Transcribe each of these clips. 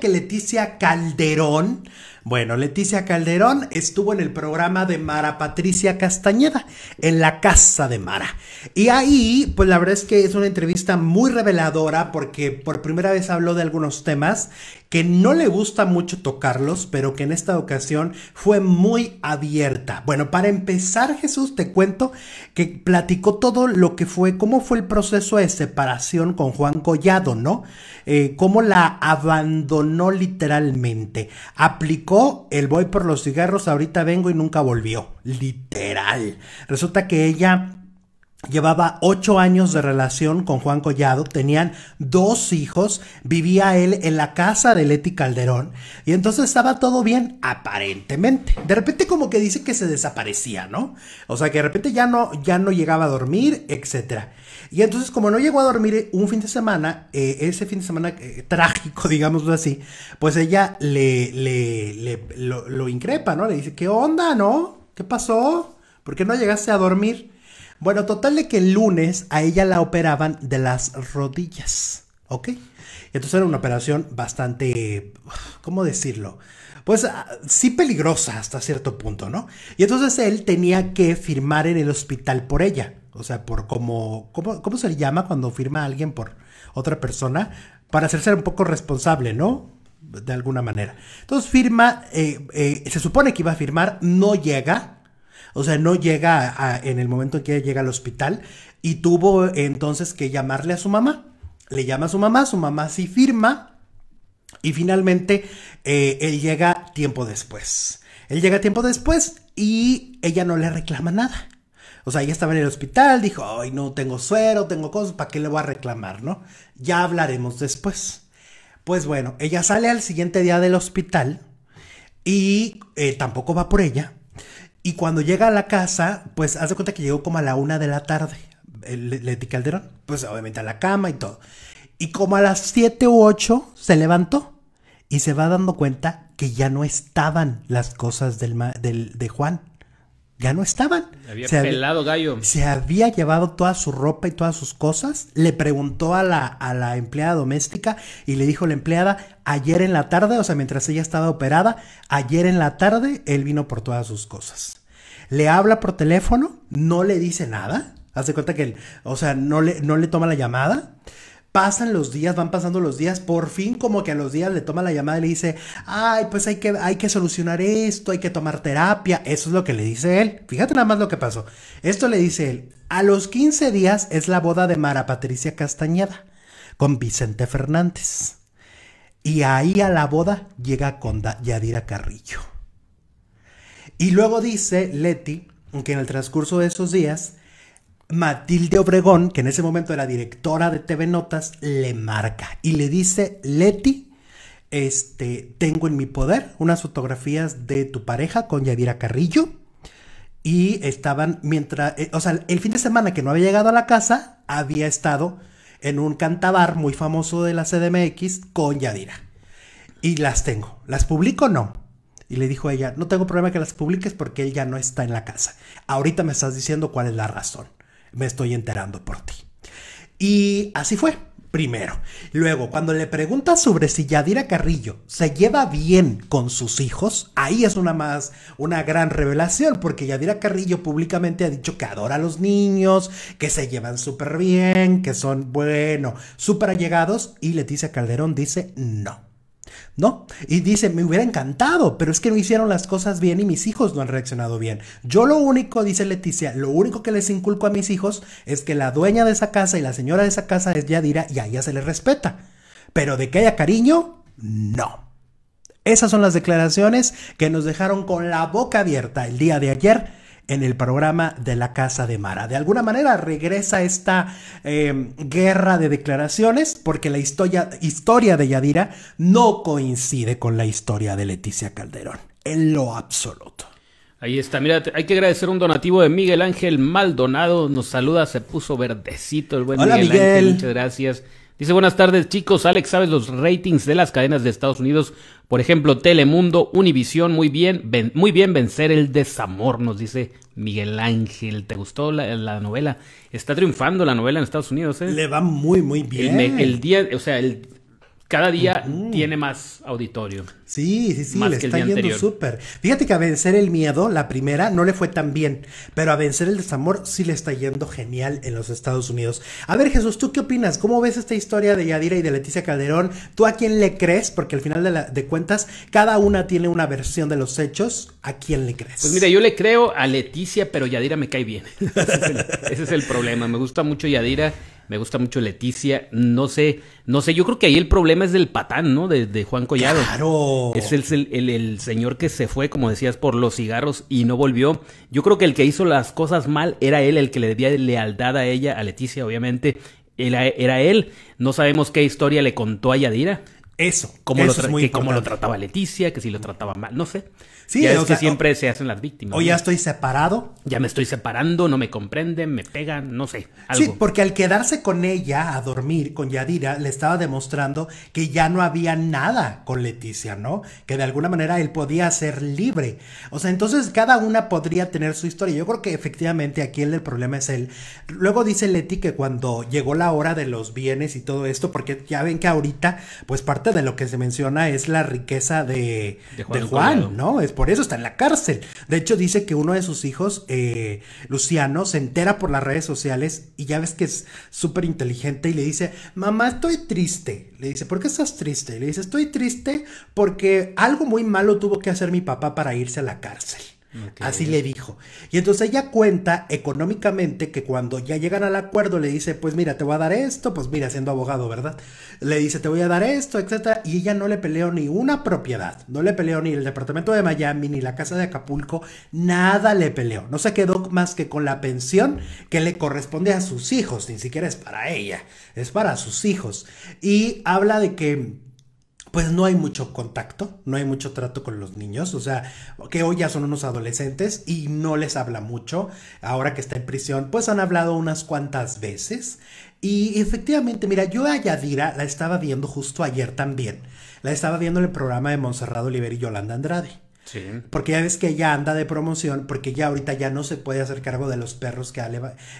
que Leticia Calderón bueno, Leticia Calderón estuvo en el programa de Mara Patricia Castañeda, en la casa de Mara. Y ahí, pues la verdad es que es una entrevista muy reveladora porque por primera vez habló de algunos temas que no le gusta mucho tocarlos, pero que en esta ocasión fue muy abierta. Bueno, para empezar, Jesús, te cuento que platicó todo lo que fue, cómo fue el proceso de separación con Juan Collado, ¿no? Eh, cómo la abandonó literalmente, aplicó el voy por los cigarros, ahorita vengo y nunca volvió. Literal. Resulta que ella Llevaba ocho años de relación con Juan Collado, tenían dos hijos, vivía él en la casa de Leti Calderón y entonces estaba todo bien, aparentemente. De repente como que dice que se desaparecía, ¿no? O sea que de repente ya no, ya no llegaba a dormir, etc. Y entonces como no llegó a dormir eh, un fin de semana, eh, ese fin de semana eh, trágico, digámoslo así, pues ella le, le, le lo, increpa, ¿no? Le dice, ¿qué onda, no? ¿Qué pasó? ¿Por qué no llegaste a dormir? Bueno, total de que el lunes a ella la operaban de las rodillas, ¿ok? Entonces era una operación bastante, ¿cómo decirlo? Pues ah, sí peligrosa hasta cierto punto, ¿no? Y entonces él tenía que firmar en el hospital por ella. O sea, por como, ¿cómo, cómo se le llama cuando firma a alguien por otra persona? Para hacerse un poco responsable, ¿no? de alguna manera. Entonces firma, eh, eh, se supone que iba a firmar, no llega, o sea, no llega en el momento en que llega al hospital y tuvo entonces que llamarle a su mamá. Le llama a su mamá, su mamá sí firma y finalmente eh, él llega tiempo después. Él llega tiempo después y ella no le reclama nada. O sea, ella estaba en el hospital, dijo, ay, no tengo suero, tengo cosas, ¿para qué le voy a reclamar, no? Ya hablaremos después. Pues bueno, ella sale al siguiente día del hospital y eh, tampoco va por ella. Y cuando llega a la casa, pues hace cuenta que llegó como a la una de la tarde, el Leti Calderón. Pues obviamente a la cama y todo. Y como a las siete u ocho se levantó y se va dando cuenta que ya no estaban las cosas del, de Juan. Ya no estaban. Había se pelado había, gallo. Se había llevado toda su ropa y todas sus cosas. Le preguntó a la, a la empleada doméstica y le dijo la empleada, ayer en la tarde, o sea, mientras ella estaba operada, ayer en la tarde él vino por todas sus cosas le habla por teléfono, no le dice nada, hace cuenta que, o sea, no le, no le toma la llamada. Pasan los días, van pasando los días, por fin como que a los días le toma la llamada y le dice, ay, pues hay que, hay que solucionar esto, hay que tomar terapia, eso es lo que le dice él. Fíjate nada más lo que pasó. Esto le dice él, a los 15 días es la boda de Mara Patricia Castañeda con Vicente Fernández. Y ahí a la boda llega con Yadira Carrillo. Y luego dice Leti que en el transcurso de esos días, Matilde Obregón, que en ese momento era directora de TV Notas, le marca y le dice, Leti, este, tengo en mi poder unas fotografías de tu pareja con Yadira Carrillo. Y estaban mientras, eh, o sea, el fin de semana que no había llegado a la casa, había estado en un cantabar muy famoso de la CDMX con Yadira. Y las tengo. ¿Las publico? o No y le dijo a ella, no tengo problema que las publiques porque él ya no está en la casa. Ahorita me estás diciendo cuál es la razón. Me estoy enterando por ti. Y así fue, primero. Luego, cuando le pregunta sobre si Yadira Carrillo se lleva bien con sus hijos, ahí es una más, una gran revelación, porque Yadira Carrillo públicamente ha dicho que adora a los niños, que se llevan súper bien, que son, bueno, súper allegados, y Leticia Calderón dice no ¿no? Y dice, me hubiera encantado, pero es que no hicieron las cosas bien y mis hijos no han reaccionado bien. Yo lo único, dice Leticia, lo único que les inculco a mis hijos es que la dueña de esa casa y la señora de esa casa es Yadira y a ella se le respeta. Pero de que haya cariño, no. Esas son las declaraciones que nos dejaron con la boca abierta el día de ayer en el programa de la Casa de Mara. De alguna manera regresa esta em, guerra de declaraciones porque la historia, de Yadira no coincide con la historia de Leticia Calderón, en lo absoluto. Ahí está, mira, hay que agradecer un donativo de Miguel Ángel Maldonado, nos saluda, se puso verdecito el buen Hola, Miguel, muchas gracias. Dice buenas tardes chicos, Alex, ¿sabes los ratings de las cadenas de Estados Unidos? Por ejemplo, Telemundo, Univisión, muy bien, muy bien vencer el desamor, nos dice Miguel Ángel. ¿Te gustó la, novela? Está triunfando la novela en Estados Unidos, ¿eh? Le va muy, muy bien. el día, o sea, el, cada día tiene más auditorio. Sí, sí, sí, le está yendo súper. Fíjate que a vencer el miedo, la primera, no le fue tan bien, pero a vencer el desamor sí le está yendo genial en los Estados Unidos. A ver, Jesús, ¿tú qué opinas? ¿Cómo ves esta historia de Yadira y de Leticia Calderón? ¿Tú a quién le crees? Porque al final de, la, de cuentas, cada una tiene una versión de los hechos. ¿A quién le crees? Pues mira, yo le creo a Leticia, pero Yadira me cae bien. ese es el problema. Me gusta mucho Yadira me gusta mucho Leticia. No sé, no sé. Yo creo que ahí el problema es del patán, ¿no? De, Juan Collado. Claro. Es el, el, señor que se fue, como decías, por los cigarros y no volvió. Yo creo que el que hizo las cosas mal era él, el que le debía lealtad a ella, a Leticia, obviamente. era él. No sabemos qué historia le contó a Yadira. Eso. como lo, lo trataba Leticia, que si lo trataba mal, no sé. Sí, ya es que siempre se hacen las víctimas. O ya estoy separado. Ya me estoy separando, no me comprenden, me pegan, no sé. Sí, porque al quedarse con ella a dormir, con Yadira, le estaba demostrando que ya no había nada con Leticia, ¿no? Que de alguna manera él podía ser libre. O sea, entonces cada una podría tener su historia. Yo creo que efectivamente aquí el, el problema es él. Luego dice Leti que cuando llegó la hora de los bienes y todo esto, porque ya ven que ahorita, pues parte de lo que se menciona es la riqueza de, Juan, ¿no? Es por eso está en la cárcel. De hecho, dice que uno de sus hijos, eh, Luciano, se entera por las redes sociales y ya ves que es súper inteligente y le dice, mamá, estoy triste. Le dice, ¿por qué estás triste? Le dice, estoy triste porque algo muy malo tuvo que hacer mi papá para irse a la cárcel. Así le dijo. Y entonces ella cuenta económicamente que cuando ya llegan al acuerdo le dice, pues mira, te voy a dar esto, pues mira, siendo abogado, ¿verdad? Le dice, te voy a dar esto, etcétera. Y ella no le peleó ni una propiedad, no le peleó ni el departamento de Miami, ni la casa de Acapulco, nada le peleó. No se quedó más que con la pensión que le corresponde a sus hijos, ni siquiera es para ella, es para sus hijos. Y habla de que pues no hay mucho contacto, no hay mucho trato con los niños, o sea, que hoy ya son unos adolescentes y no les habla mucho, ahora que está en prisión, pues han hablado unas cuantas veces y efectivamente, mira, yo a Yadira la estaba viendo justo ayer también, la estaba viendo en el programa de Monserrado Oliver y Yolanda Andrade. Sí. Porque ya ves que ella anda de promoción, porque ya ahorita ya no se puede hacer cargo de los perros que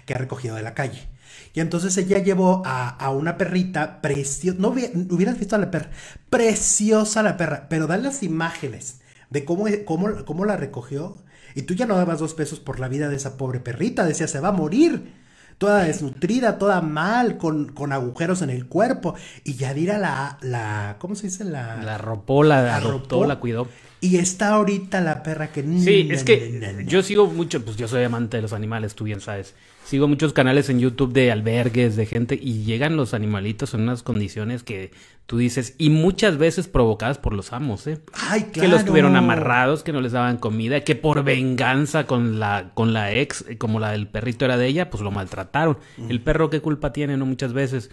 que ha recogido de la calle. Y entonces ella llevó a, a una perrita preciosa. No hubieras visto a la perra. Preciosa la perra. Pero dan las imágenes de cómo, e, cómo, cómo la recogió. Y tú ya no dabas dos pesos por la vida de esa pobre perrita. Decía, se va a morir. Toda desnutrida, toda mal, con, con agujeros en el cuerpo. Y Yadira la, la. ¿Cómo se dice? La. La la, la la cuidó. Y está ahorita la perra que... Sí, es que yo sigo mucho, pues yo soy amante de los animales, tú bien sabes. Sigo muchos canales en YouTube de albergues, de gente, y llegan los animalitos en unas condiciones que tú dices, y muchas veces provocadas por los amos, ¿eh? Ay, claro. Que los tuvieron amarrados, que no les daban comida, que por venganza con la, con la ex, eh, como la del perrito era de ella, pues lo maltrataron. Mm. El perro, ¿qué culpa tiene, no? Muchas veces.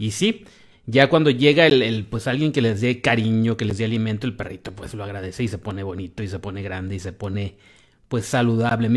Y sí, ya cuando llega el, pues alguien que les dé cariño, que les dé alimento, el perrito pues lo agradece y se pone bonito y se pone grande y se pone pues saludable.